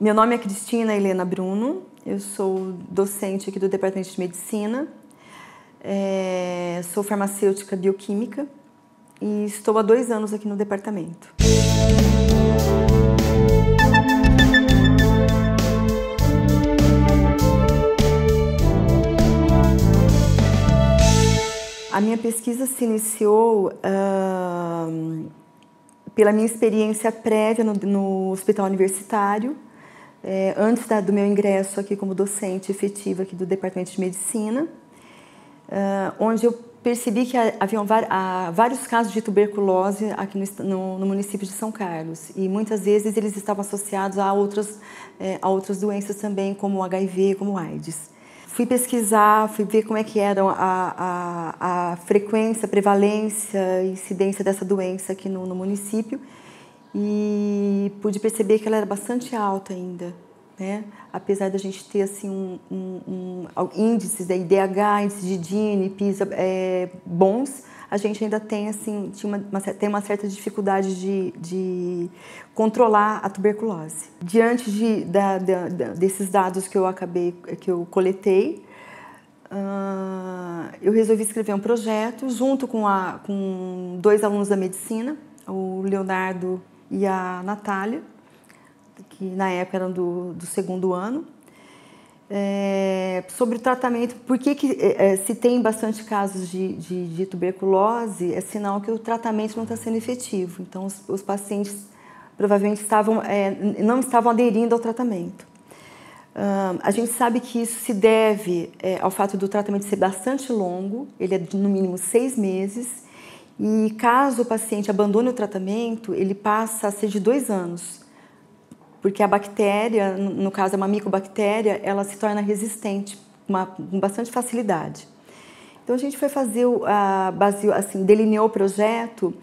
Meu nome é Cristina Helena Bruno, eu sou docente aqui do Departamento de Medicina, é, sou farmacêutica bioquímica e estou há dois anos aqui no departamento. A minha pesquisa se iniciou uh, pela minha experiência prévia no, no hospital universitário é, antes da, do meu ingresso aqui como docente efetiva aqui do Departamento de Medicina, uh, onde eu percebi que haviam vários casos de tuberculose aqui no, no, município de São Carlos e muitas vezes eles estavam associados a outras, é, a outras doenças também, como HIV, como AIDS. Fui pesquisar, fui ver como é que era a, a, a frequência, prevalência, incidência dessa doença aqui no, no município e pude perceber que ela era bastante alta ainda. Né? Apesar da gente ter assim um, um, um índices da né? IDH, índices de Dini, PISA é, bons, a gente ainda tem assim tinha uma, uma, tem uma certa dificuldade de, de controlar a tuberculose. Diante de, da, da, desses dados que eu acabei que eu coletei, uh, eu resolvi escrever um projeto junto com, a, com dois alunos da medicina, o Leonardo e a Natália, que na época eram do, do segundo ano. É, sobre o tratamento, por que, que é, é, se tem bastante casos de, de, de, tuberculose, é sinal que o tratamento não está sendo efetivo. Então, os, os pacientes provavelmente estavam, é, não estavam aderindo ao tratamento. a gente sabe que isso se deve é, ao fato do tratamento ser bastante longo, ele é de, no mínimo seis meses, e caso o paciente abandone o tratamento, ele passa a ser de dois anos, porque a bactéria, no caso é uma micobactéria, ela se torna resistente uma, com bastante facilidade. Então a gente foi fazer, a, assim, delineou o projeto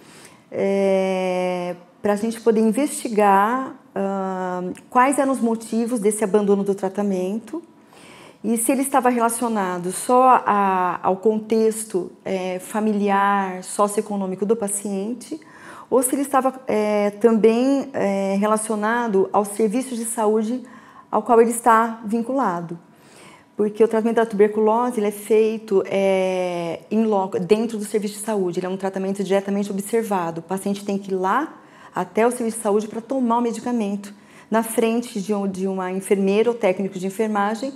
é, eh, para a gente poder investigar uh, quais eram os motivos desse abandono do tratamento e se ele estava relacionado só a, ao contexto é, familiar, socioeconômico do paciente, ou se ele estava é, também é, relacionado ao serviço de saúde ao qual ele está vinculado. Porque o tratamento da tuberculose ele é feito é, loco, dentro do serviço de saúde, ele é um tratamento diretamente observado. O paciente tem que ir lá até o serviço de saúde para tomar o medicamento, na frente de, um, de uma enfermeira ou técnico de enfermagem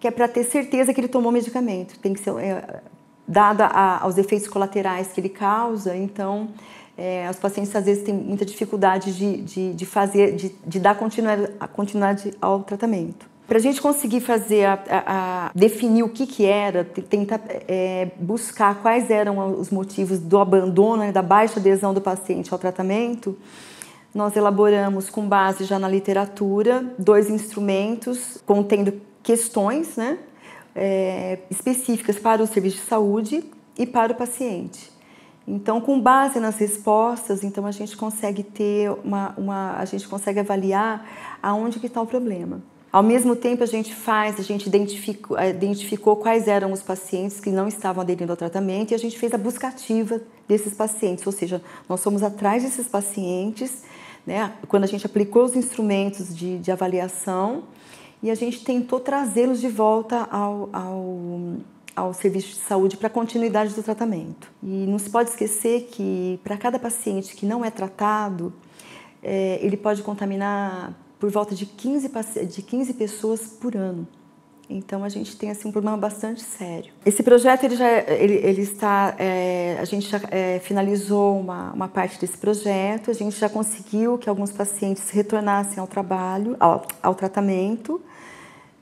que é para ter certeza que ele tomou medicamento. Tem que ser é, dada aos efeitos colaterais que ele causa. Então, é, os pacientes às vezes têm muita dificuldade de, de, de fazer, de, de dar continuidade ao tratamento. Para a gente conseguir fazer a, a, a, definir o que que era, tentar é, buscar quais eram os motivos do abandono, né, da baixa adesão do paciente ao tratamento, nós elaboramos com base já na literatura dois instrumentos contendo questões né, é, específicas para o serviço de saúde e para o paciente. Então, com base nas respostas, então a gente consegue ter uma, uma a gente consegue avaliar aonde que está o problema. Ao mesmo tempo, a gente faz, a gente identificou, eh, identificou quais eram os pacientes que não estavam aderindo ao tratamento e a gente fez a buscativa desses pacientes, ou seja, nós fomos atrás desses pacientes, né, quando a gente aplicou os instrumentos de, de avaliação e a gente tentou trazê-los de volta ao, ao, ao serviço de saúde para continuidade do tratamento. E não se pode esquecer que para cada paciente que não é tratado, é, ele pode contaminar por volta de 15, de 15 pessoas por ano. Então a gente tem assim um problema bastante sério. Esse projeto ele já ele, ele está é, a gente já é, finalizou uma, uma parte desse projeto. A gente já conseguiu que alguns pacientes retornassem ao trabalho, ao, ao tratamento.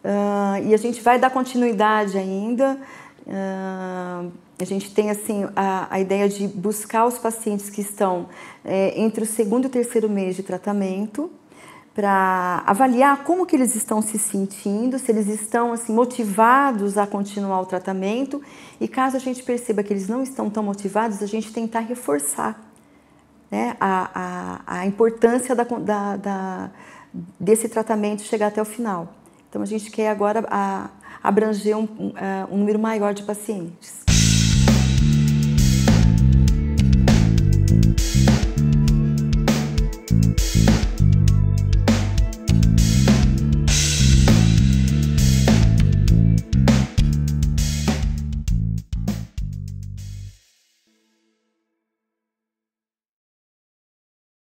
Uh, e a gente vai dar continuidade ainda. Uh, a gente tem assim a, a, ideia de buscar os pacientes que estão é, entre o segundo e o terceiro mês de tratamento para avaliar como que eles estão se sentindo, se eles estão assim motivados a continuar o tratamento e caso a gente perceba que eles não estão tão motivados, a gente tentar reforçar né, a, a, a importância da, da, da, desse tratamento chegar até o final. Então a gente quer agora a, abranger um, um é, número maior de pacientes.